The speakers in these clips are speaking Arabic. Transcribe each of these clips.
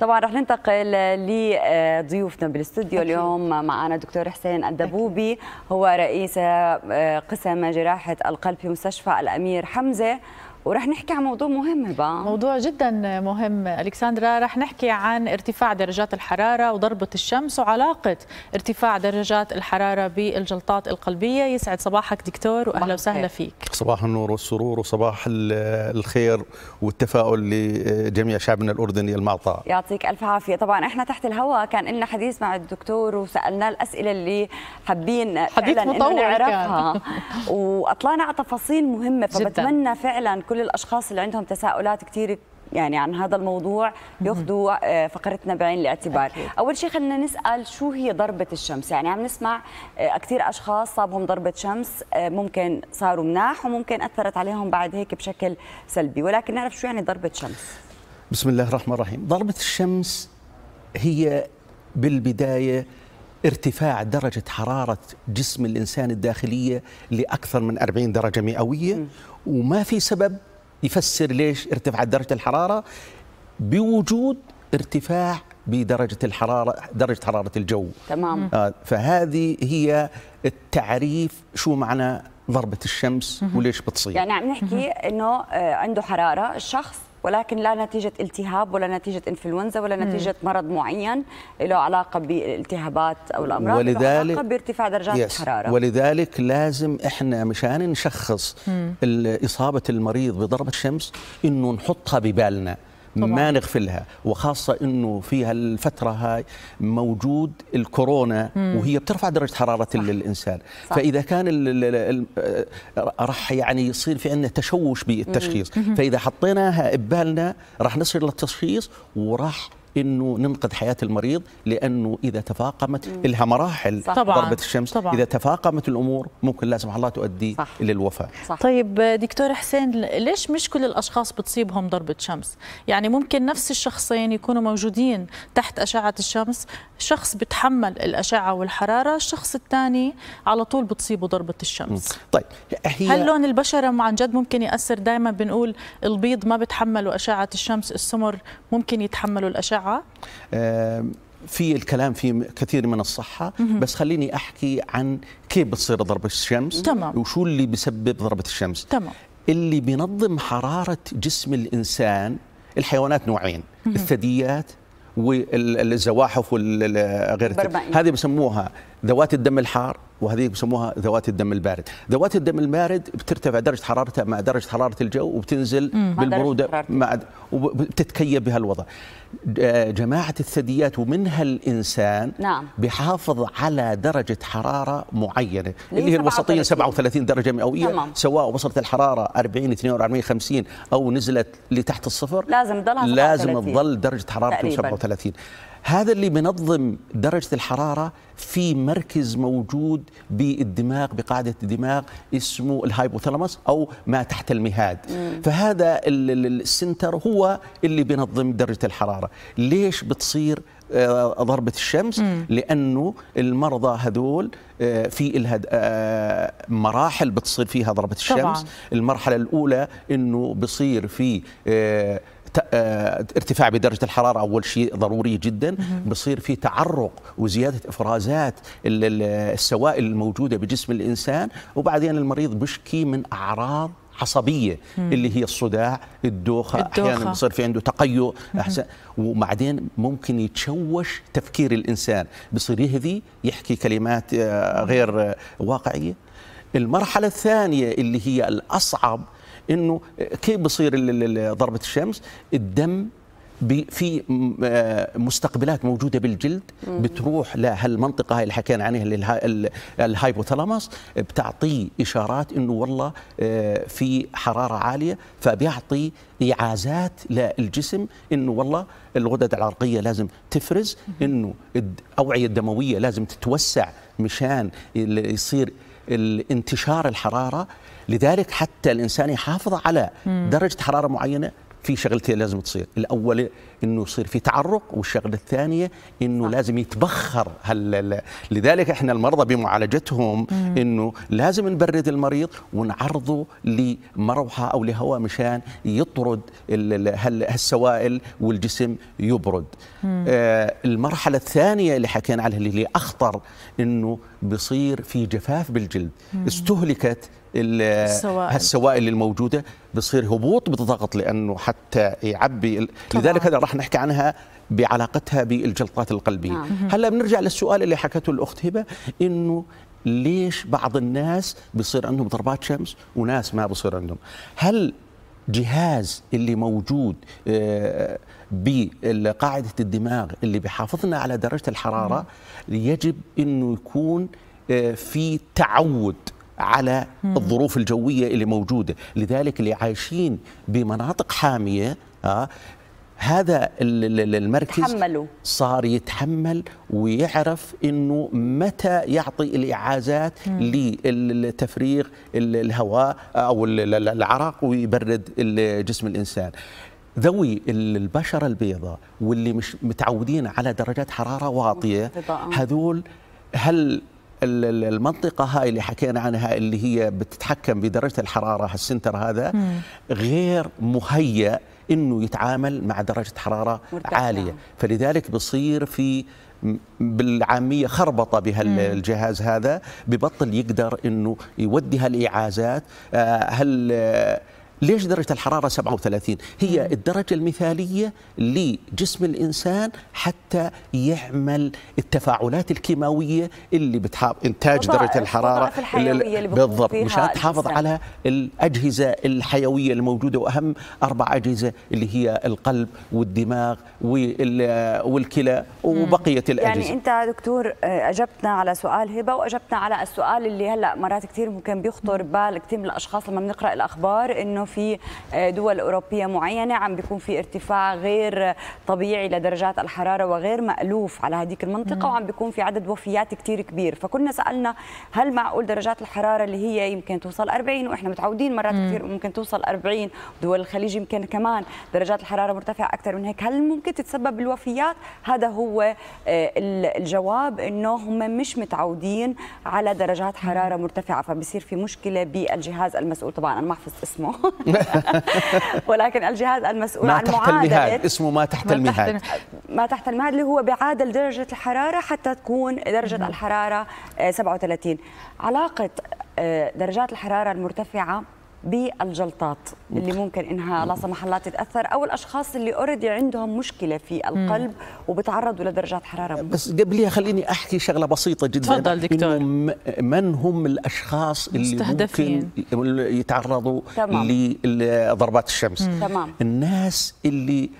طبعا رح ننتقل لضيوفنا بالاستوديو اليوم معنا دكتور حسين الدبوبي هو رئيس آه، قسم جراحه القلب في مستشفى الامير حمزه ورح نحكي عن موضوع مهم بقى موضوع جدا مهم الكسندرا رح نحكي عن ارتفاع درجات الحراره وضربه الشمس وعلاقه ارتفاع درجات الحراره بالجلطات القلبيه يسعد صباحك دكتور واهلا وسهلا فيك صباح النور والسرور وصباح الخير والتفاؤل لجميع شعبنا الاردني المعطاء يعطيك الف عافيه طبعا احنا تحت الهواء كان لنا حديث مع الدكتور وسالناه الاسئله اللي حابين فعلا نعرفها واطلعنا على تفاصيل مهمه فبتمنى جداً. فعلا كل الاشخاص اللي عندهم تساؤلات كثير يعني عن هذا الموضوع ياخذوا آه، فقرتنا بعين الاعتبار أكيد. اول شيء خلينا نسال شو هي ضربه الشمس يعني عم نسمع آه، كثير اشخاص صابهم ضربه شمس آه، ممكن صاروا مناح وممكن اثرت عليهم بعد هيك بشكل سلبي ولكن نعرف شو يعني ضربه شمس بسم الله الرحمن الرحيم ضربه الشمس هي بالبدايه ارتفاع درجة حرارة جسم الإنسان الداخلية لأكثر من 40 درجة مئوية م. وما في سبب يفسر ليش ارتفعت درجة الحرارة بوجود ارتفاع بدرجة الحرارة درجة حرارة الجو تمام آه فهذه هي التعريف شو معنى ضربة الشمس وليش بتصير يعني عم نحكي انه آه، عنده حرارة الشخص ولكن لا نتيجه التهاب ولا نتيجه انفلونزا ولا نتيجه مرض معين له علاقه بالالتهابات او الامراض ولذلك علاقه بارتفاع درجات يس. الحراره ولذلك لازم احنا مشان نشخص اصابه المريض بضربه شمس انه نحطها ببالنا طبعا. ما نغفلها وخاصة أنه في هالفترة هاي موجود الكورونا مم. وهي بترفع درجة حرارة صح. الإنسان صح. فإذا كان آه، راح يعني يصير في عندنا تشوش بالتشخيص مم. فإذا حطيناها ببالنا راح نصل للتشخيص وراح انه ننقذ حياه المريض لانه اذا تفاقمت مم. لها مراحل صح. طبعا. ضربه الشمس طبعا. اذا تفاقمت الامور ممكن لا سمح الله تؤدي الى الوفاه صح. طيب دكتور حسين ليش مش كل الاشخاص بتصيبهم ضربه شمس يعني ممكن نفس الشخصين يكونوا موجودين تحت اشعه الشمس شخص بتحمل الاشعه والحراره الشخص الثاني على طول بتصيبه ضربه الشمس مم. طيب هي... هل لون البشره عن جد ممكن ياثر دائما بنقول البيض ما بتحملوا اشعه الشمس السمر ممكن يتحملوا الاشعه الصحه في الكلام في كثير من الصحة بس خليني أحكي عن كيف بتصير ضربة الشمس تمام. وشو اللي بسبب ضربة الشمس تمام. اللي بينظم حرارة جسم الإنسان الحيوانات نوعين مهم. الثدييات والزواحف وغير هذه بسموها ذوات الدم الحار وهذه يسموها ذوات الدم البارد ذوات الدم البارد بترتفع درجه حرارتها مع درجه حراره الجو وبتنزل بالبروده مع وبتتكيف بهالوضع جماعه الثدييات ومنها الانسان نعم. بحافظ على درجه حراره معينه اللي هي الوسطيه 37 درجه مئويه نعم. سواء وصلت الحراره 40 42 50 او نزلت لتحت الصفر لازم تضلها لازم تظل درجه حرارته 37 هذا اللي بنظم درجة الحرارة في مركز موجود بالدماغ بقاعدة الدماغ اسمه الهايبوثالاموس أو ما تحت المهاد مم. فهذا السنتر هو اللي بنظم درجة الحرارة ليش بتصير آه، ضربة الشمس مم. لأنه المرضى هذول آه، في لها آه، مراحل بتصير فيها ضربة الشمس طبعا. المرحلة الأولى أنه بصير في آه، ارتفاع بدرجه الحراره اول شيء ضروري جدا بصير في تعرق وزياده افرازات السوائل الموجوده بجسم الانسان وبعدين المريض بشكي من اعراض عصبيه اللي هي الصداع الدوخه, الدوخة. احيانا بصير في عنده تقيؤ احسن وبعدين ممكن يتشوش تفكير الانسان بصير يهذي يحكي كلمات آه، غير آه، واقعيه المرحله الثانيه اللي هي الاصعب انه كيف بصير ضربه الشمس الدم في آه، مستقبلات موجوده بالجلد بتروح لهالمنطقه هاي اللي حكينا عنها الهايبوثالاموس بتعطيه اشارات انه والله آه، في حراره عاليه فبيعطي اعازات للجسم انه والله الغدد العرقيه لازم تفرز انه الاوعيه الدمويه لازم تتوسع مشان يصير انتشار الحراره لذلك حتى الانسان يحافظ على درجه حراره معينه في شغلتين لازم تصير الاول انه يصير في تعرق والشغله الثانيه انه آه. لازم يتبخر هل لذلك احنا المرضى بمعالجتهم مم. انه لازم نبرد المريض ونعرضه لمروحه او لهواء مشان يطرد هالسوائل والجسم يبرد آه المرحله الثانيه اللي حكينا عنها اللي هي اخطر انه بصير في جفاف بالجلد مم. استهلكت هالسوائل السوائل الموجودة بصير هبوط بالضغط لانه حتى يعبي طبعا. لذلك هذا راح نحكي عنها بعلاقتها بالجلطات القلبيه نعم. هلا بنرجع للسؤال اللي حكته الاخت هبه انه ليش بعض الناس بصير عندهم ضربات شمس وناس ما بصير عندهم هل جهاز اللي موجود آه، بقاعدة الدماغ اللي بحافظنا على درجة الحرارة يجب أنه يكون آه، في تعود على الظروف الجوية اللي موجودة لذلك اللي عايشين بمناطق حامية آه، هذا المركز تحملوا. صار يتحمل ويعرف انه متى يعطي الاعازات لتفريغ الهواء آه، او العرق ويبرد جسم الانسان ذوي البشره البيضاء واللي مش متعودين على درجات حراره واطيه هذول هل المنطقه هاي اللي حكينا عنها اللي هي بتتحكم بدرجه الحراره السنتر هذا غير مهيأ انه يتعامل مع درجه حراره عاليه فلذلك بصير في بالعاميه خربطه بهالجهاز هذا ببطل يقدر انه يودي هالاعازات هل آه، ليش درجة الحرارة 37 هي الدرجة المثالية لجسم الإنسان حتى يعمل التفاعلات الكيماوية اللي بتحافظ إنتاج درجة الحرارة اللي, اللي بالضبط مشان تحافظ على الأجهزة الحيوية الموجودة وأهم أربع أجهزة اللي هي القلب والدماغ والكلى وبقية الأجهزة يعني أنت دكتور آه، أجبتنا على سؤال هبة وأجبتنا على السؤال اللي هلا مرات كثير ممكن بيخطر بال كثير من الأشخاص لما بنقرأ الأخبار إنه في آه، دول أوروبية معينة عم بيكون في ارتفاع غير طبيعي لدرجات الحرارة وغير مألوف على هذيك المنطقة وعم بيكون في عدد وفيات كثير كبير فكنا سألنا هل معقول درجات الحرارة اللي هي يمكن توصل 40 وإحنا متعودين مرات كثير ممكن توصل 40 دول الخليج يمكن كمان درجات الحرارة مرتفعة أكثر من هيك هل ممكن تتسبب بالوفيات هذا هو آه، الجواب إنه هم مش متعودين على درجات حرارة مرتفعة فبصير في مشكلة بالجهاز المسؤول طبعا أنا ما حفظت اسمه ولكن الجهاز المسؤول ما عن تحت المهاد اسمه ما تحت المهاد ما تحت المهاد اللي هو بيعادل درجة الحرارة حتى تكون درجة الحرارة 37 آه، علاقة آه، درجات الحرارة المرتفعة بالجلطات اللي ممكن انها لا سمح الله تتاثر او الاشخاص اللي اوريدي عندهم مشكله في القلب وبتعرضوا لدرجات حراره ممكن. بس قبليها خليني احكي شغله بسيطه جدا تفضل دكتور من هم الاشخاص اللي مستهدفين. ممكن يتعرضوا تمام. لضربات الشمس تمام. الناس اللي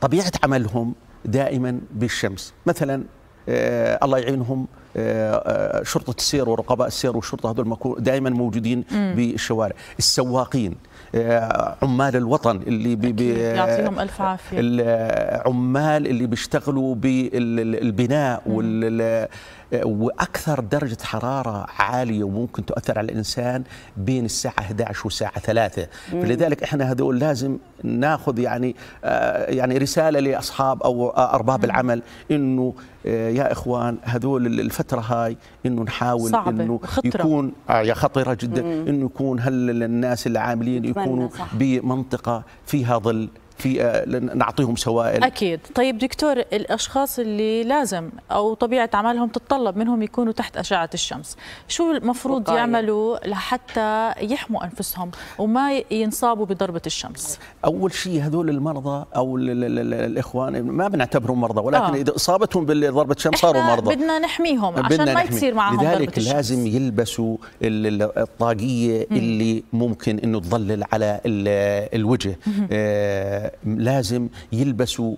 طبيعه عملهم دائما بالشمس مثلا آه، الله يعينهم آه، آه، شرطه السير ورقباء السير والشرطه هذول دائما موجودين بالشوارع السواقين آه، عمال الوطن اللي بي بي يعطيهم الف عافيه العمال اللي بيشتغلوا بالبناء وال واكثر درجه حراره عاليه وممكن تؤثر على الانسان بين الساعه 11 والساعه 3 فلذلك احنا هذول لازم ناخذ يعني يعني رساله لاصحاب او ارباب العمل انه يا اخوان هذول الفتره الفتره هاي انه نحاول صعبة. انه خطرة. يكون آه، يا خطيره جدا مم. انه يكون هل الناس العاملين يكونوا صح. بمنطقه فيها ظل في آه، نعطيهم سوائل اكيد طيب دكتور الاشخاص اللي لازم او طبيعه عملهم تتطلب منهم يكونوا تحت اشعه الشمس شو المفروض وقاية. يعملوا لحتى يحموا انفسهم وما ينصابوا بضربه الشمس اول شيء هذول المرضى او الاخوان ما بنعتبرهم مرضى ولكن آه. اذا اصابتهم بضربه الشمس صاروا مرضى بدنا نحميهم عشان بدنا ما يصير معهم لذلك ضربة الشمس. لازم يلبسوا الطاقيه اللي ممكن انه تظلل على الوجه آه لازم يلبسوا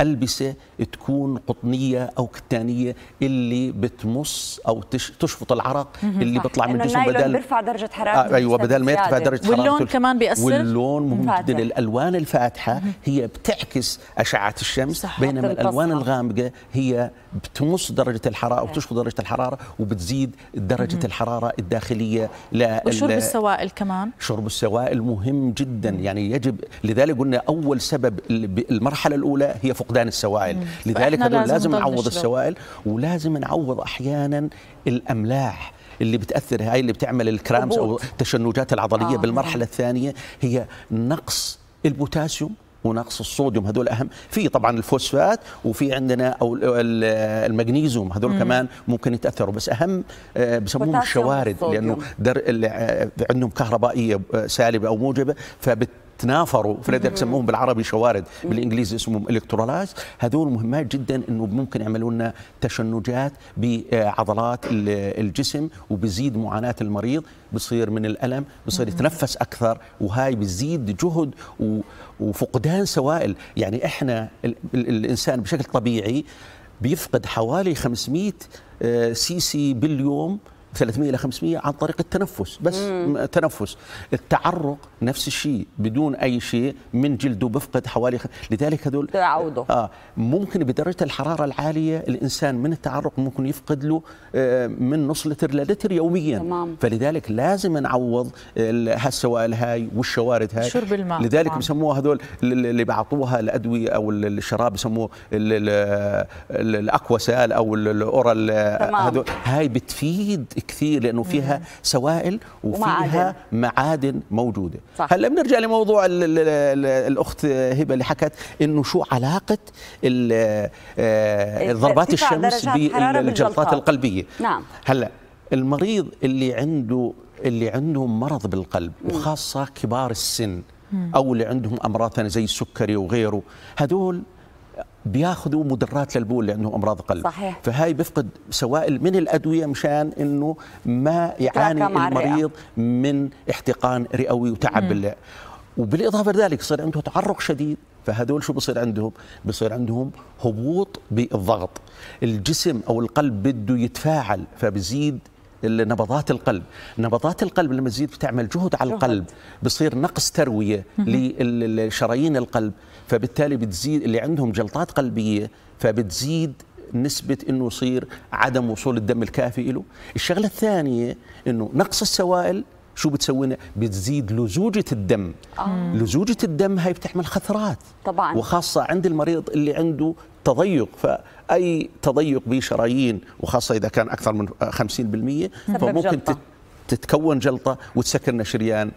البسه تكون قطنيه او كتانيه اللي بتمص او تشفط العرق اللي بيطلع من الجسم بدل بيرفع درجه حراره آه ايوه بدل ما يرفع درجه حراره واللون كمان بيأثر واللون مهم جدا الالوان الفاتحه هي بتعكس اشعه الشمس صح. بينما الالوان الغامقه هي بتمص درجه الحراره او بتشفط درجه الحراره وبتزيد درجه الحراره الداخليه وشرب السوائل كمان شرب السوائل مهم جدا يعني يجب لذلك قلنا اول سبب المرحله الاولى هي فقدان فقدان السوائل لذلك لازم, لازم نعوض السوائل ولازم نعوض احيانا الاملاح اللي بتاثر هاي اللي بتعمل الكرامز او التشنجات العضليه آه. بالمرحله نعم. الثانيه هي نقص البوتاسيوم ونقص الصوديوم هذول اهم في طبعا الفوسفات وفي عندنا او المغنيزيوم هذول مم. كمان ممكن يتاثروا بس اهم آه، بسموهم الشوارد لانه در آه، عندهم كهربائيه آه، سالبه او موجبه فبت تنافروا فلذلك سموهم بالعربي شوارد بالانجليزي اسمهم الكترولايز هذول مهمات جدا انه ممكن يعملوا لنا تشنجات بعضلات الجسم وبزيد معاناه المريض بصير من الالم بصير يتنفس اكثر وهاي بزيد جهد وفقدان سوائل يعني احنا الانسان بشكل طبيعي بيفقد حوالي 500 آه، سي سي باليوم 300 الى 500 عن طريق التنفس بس مم. تنفس التعرق نفس الشيء بدون اي شيء من جلده بفقد حوالي خ... لذلك هذول تعوضه اه ممكن بدرجه الحراره العاليه الانسان من التعرق ممكن يفقد له آه، من نص لتر للتر يوميا تمام. فلذلك لازم نعوض هالسوائل هاي والشوارد هاي شرب الماء لذلك بسموها هذول اللي بعطوها الادويه او الشراب بسموه الاكوسال او الاورال هذول هاي بتفيد كثير لانه فيها سوائل وفيها معادن موجوده هلا بنرجع لموضوع الاخت هبه اللي حكت انه شو علاقه الضربات آه، الشمس بالجلطات القلبيه نعم هلا المريض اللي عنده اللي عنده مرض بالقلب وخاصه كبار السن او اللي عندهم امراض ثانيه زي السكري وغيره هذول بياخذوا مدرات للبول لانه امراض قلب صحيح. فهاي بفقد سوائل من الادويه مشان انه ما يعاني المريض من احتقان رئوي وتعب بالله وبالاضافه لذلك صار عنده تعرق شديد فهذول شو بصير عندهم؟ بصير عندهم هبوط بالضغط الجسم او القلب بده يتفاعل فبزيد نبضات القلب نبضات القلب لما تزيد بتعمل جهد على القلب بصير نقص ترويه لشرايين القلب فبالتالي بتزيد اللي عندهم جلطات قلبيه فبتزيد نسبة انه يصير عدم وصول الدم الكافي له الشغلة الثانية انه نقص السوائل شو بتسوي لنا بتزيد لزوجه الدم آه. لزوجه الدم هاي بتحمل خثرات طبعا وخاصه عند المريض اللي عنده تضيق فاي تضيق بشرايين وخاصه اذا كان اكثر من 50% فممكن جلطة. تتكون جلطه وتسكر شريان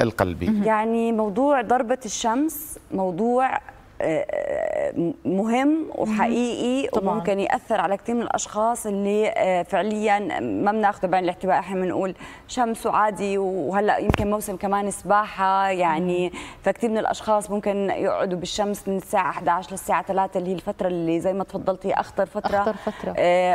القلبي يعني موضوع ضربه الشمس موضوع آه، آه، مهم وحقيقي طبعاً. وممكن ياثر على كثير من الاشخاص اللي آه، فعليا ما بناخذه بعين الاعتبار احنا بنقول شمس وعادي وهلا يمكن موسم كمان سباحه يعني فكثير من الاشخاص ممكن يقعدوا بالشمس من الساعه 11 للساعه 3 اللي هي الفتره اللي زي ما تفضلتي اخطر فتره اخطر فتره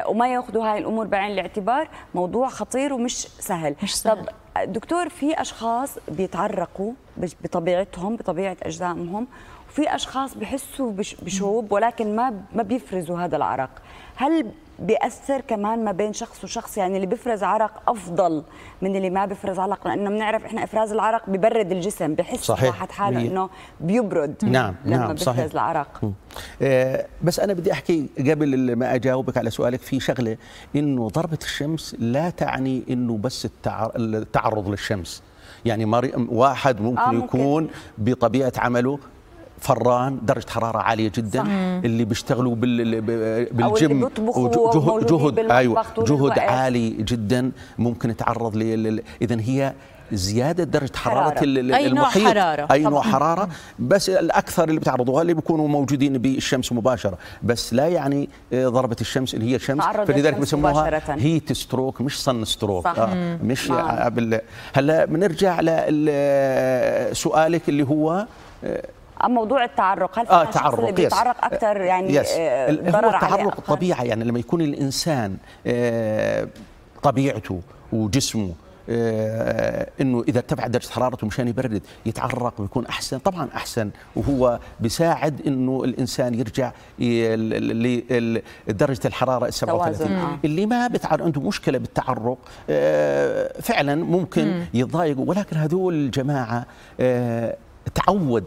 وما ياخذوا هاي الامور بعين الاعتبار موضوع خطير ومش سهل مش سهل. طب دكتور في اشخاص بيتعرقوا بطبيعتهم بطبيعه اجسامهم وفي اشخاص بحسوا بشوب ولكن ما ما بيفرزوا هذا العرق هل بيأثر كمان ما بين شخص وشخص يعني اللي بيفرز عرق أفضل من اللي ما بيفرز عرق لأنه بنعرف إحنا إفراز العرق ببرد الجسم بحس صحيح. واحد حاله إنه بيبرد نعم لما نعم بيفرز صحيح. العرق آه بس أنا بدي أحكي قبل ما أجاوبك على سؤالك في شغلة إنه ضربة الشمس لا تعني إنه بس التعر... التعرض للشمس يعني واحد ممكن, آه ممكن يكون بطبيعه عمله فران درجه حراره عاليه جدا صح. اللي بيشتغلوا بال... بالجيم اللي جهد ايوه جهد عالي جدا ممكن يتعرض ل اذا هي زياده درجه حراره, حرارة. أي المحيط نوع حرارة. اي طبعاً. نوع حراره بس الاكثر اللي بتعرضوها اللي بيكونوا موجودين بالشمس مباشره بس لا يعني آه، ضربه الشمس اللي هي شمس فلذلك بسموها هيت ستروك مش صن ستروك صح. آه مش آه. بال... هلا بنرجع لسؤالك اللي هو آه، اما موضوع التعرق هل في آه تعرق اللي بيتعرق اكثر آه، يعني يس. آه هو التعرق الطبيعي يعني لما يكون الانسان آه طبيعته وجسمه آه، انه اذا ارتفع درجه حرارته مشان يبرد يتعرق ويكون احسن طبعا احسن وهو بيساعد انه الانسان يرجع لدرجه الحراره ال 37 آه. اللي ما بتعرق عنده مشكله بالتعرق فعلا ممكن يتضايق ولكن هذول الجماعه تعود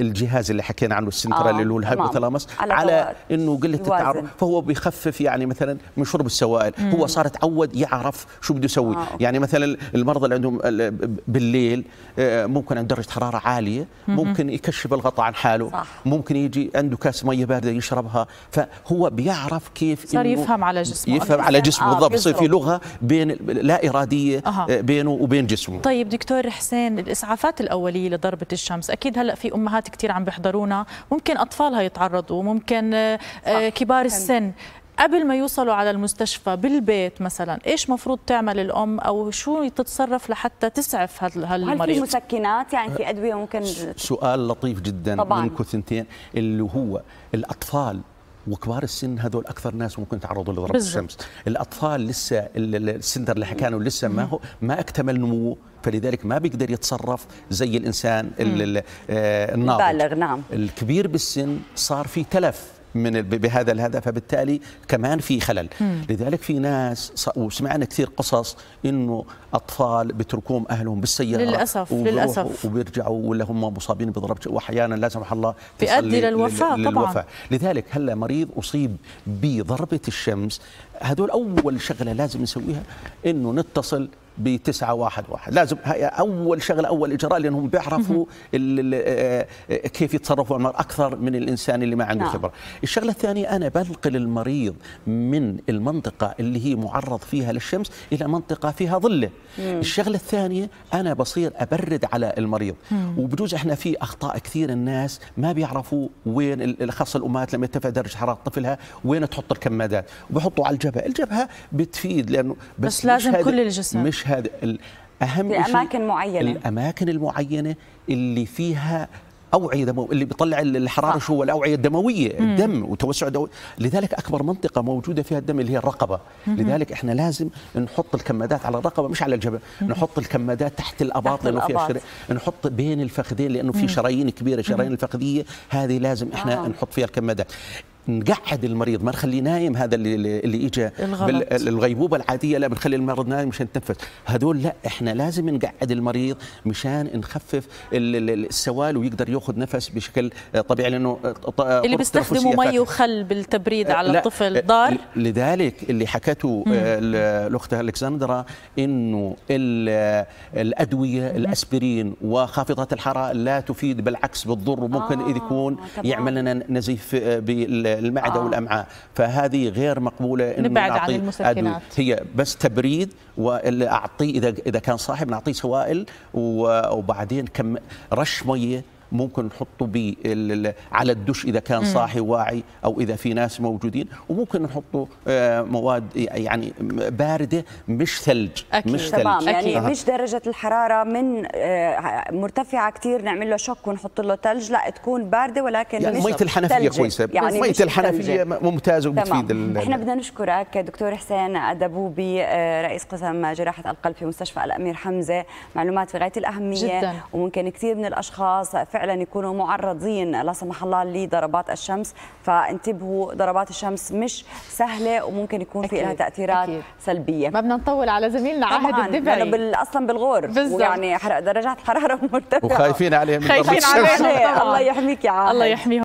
الجهاز اللي حكينا عنه السنترال آه اللي هو الهايبوثالاموس على, على انه قله التعرض فهو بيخفف يعني مثلا من شرب السوائل مم. هو صار تعود يعرف شو بده يسوي آه. يعني مثلا المرضى اللي عندهم بالليل آه، ممكن عند درجه حراره عاليه ممكن يكشف الغطاء عن حاله صح. ممكن يجي عنده كاس ميه بارده يشربها فهو بيعرف كيف صار يفهم على جسمه يفهم على جسمه آه، بالضبط يصير في لغه بين لا اراديه آه. بينه وبين جسمه طيب دكتور حسين الاسعافات الاوليه لضربه الشمس اكيد هلا في امهات البنات كثير عم بيحضرونا ممكن اطفالها يتعرضوا ممكن آه، صح. آه، كبار السن قبل ما يوصلوا على المستشفى بالبيت مثلا ايش مفروض تعمل الام او شو تتصرف لحتى تسعف هالمريض هل في مسكنات يعني في ادويه ممكن سؤال لطيف جدا طبعا. منكم ثنتين اللي هو الاطفال وكبار السن هذول اكثر ناس ممكن يتعرضوا لضربه الشمس الاطفال لسه السندر اللي حكانه لسه ما هو ما اكتمل نموه فلذلك ما بيقدر يتصرف زي الانسان آه، الناضج البالغ نعم الكبير بالسن صار في تلف من بهذا الهدف فبالتالي كمان في خلل مم. لذلك في ناس وسمعنا كثير قصص انه اطفال بتركوهم اهلهم بالسياره للاسف للاسف وبيرجعوا ولا هم مصابين بضرب واحيانا لا سمح الله بيؤدي للوفاه طبعا للوفاة. لذلك هلا مريض اصيب بضربه الشمس هذول اول شغله لازم نسويها انه نتصل ب 911 لازم هي اول شغله اول اجراء لانهم بيعرفوا آه، كيف يتصرفوا اكثر من الانسان اللي ما عنده نعم. خبره الشغله الثانيه انا بنقل المريض من المنطقه اللي هي معرض فيها للشمس الى منطقه فيها ظله مم. الشغله الثانيه انا بصير ابرد على المريض وبجوز احنا في اخطاء كثير الناس ما بيعرفوا وين خاصه الامهات لما يرتفع درجه حراره طفلها وين تحط الكمادات وبحطوا على الجنب الجبهه، الجبهه بتفيد لانه بس, بس لازم مش كل الجسم مش هذا اهم شيء اماكن معينه الاماكن المعينه اللي فيها اوعيه دمويه اللي بيطلع الحراره شو الاوعيه الدمويه مم. الدم وتوسع دوي لذلك اكبر منطقه موجوده فيها الدم اللي هي الرقبه مم. لذلك احنا لازم نحط الكمادات على الرقبه مش على الجبهه نحط الكمادات تحت الاباط لانه فيها شري... نحط بين الفخذين لانه في شرايين كبيره شرايين الفخذيه هذه لازم احنا آه. نحط فيها الكمادات نقعد المريض ما نخليه نايم هذا اللي اللي اجى بالغيبوبه العاديه لا بنخلي المريض نايم مشان يتنفس هذول لا احنا لازم نقعد المريض مشان نخفف السوال ويقدر ياخذ نفس بشكل طبيعي لانه اللي بيستخدموا مي وخل بالتبريد على الطفل ضار لذلك اللي حكته آه، الاخت الكسندرا انه الادويه الاسبرين وخافضات الحراره لا تفيد بالعكس بتضر وممكن آه يكون يعمل لنا نزيف آه، بال المعده آه. والامعاء فهذه غير مقبوله انه نبعد عن المسكنات هي بس تبريد واعطيه اذا اذا كان صاحب نعطيه سوائل وبعدين كم رش ميه ممكن نحطه بي على الدش اذا كان صاحي واعي او اذا في ناس موجودين وممكن نحطه آه، مواد يعني بارده مش ثلج أكيد. مش ثلج تمام يعني أكيد. مش درجه الحراره من آه، مرتفعه كثير نعمل له شك ونحط له ثلج لا تكون بارده ولكن يعني مش ميه الحنفيه كويسه يعني ميه الحنفيه ممتازه وبتفيد احنا بدنا نشكرك دكتور حسين ادبوبي آه، رئيس قسم جراحه القلب في مستشفى الامير حمزه معلومات في غايه الاهميه جدا. وممكن كثير من الاشخاص فعلا يكونوا معرضين لا سمح الله لضربات الشمس فانتبهوا ضربات الشمس مش سهله وممكن يكون في لها تاثيرات أكيد. سلبيه ما بدنا نطول على زميلنا عهد الدبي لانه بال... اصلا بالغور بالزبط. ويعني حرق درجات حراره مرتفعه وخايفين عليهم خايفين عليهم الله يحميك يا عهد الله يحميهم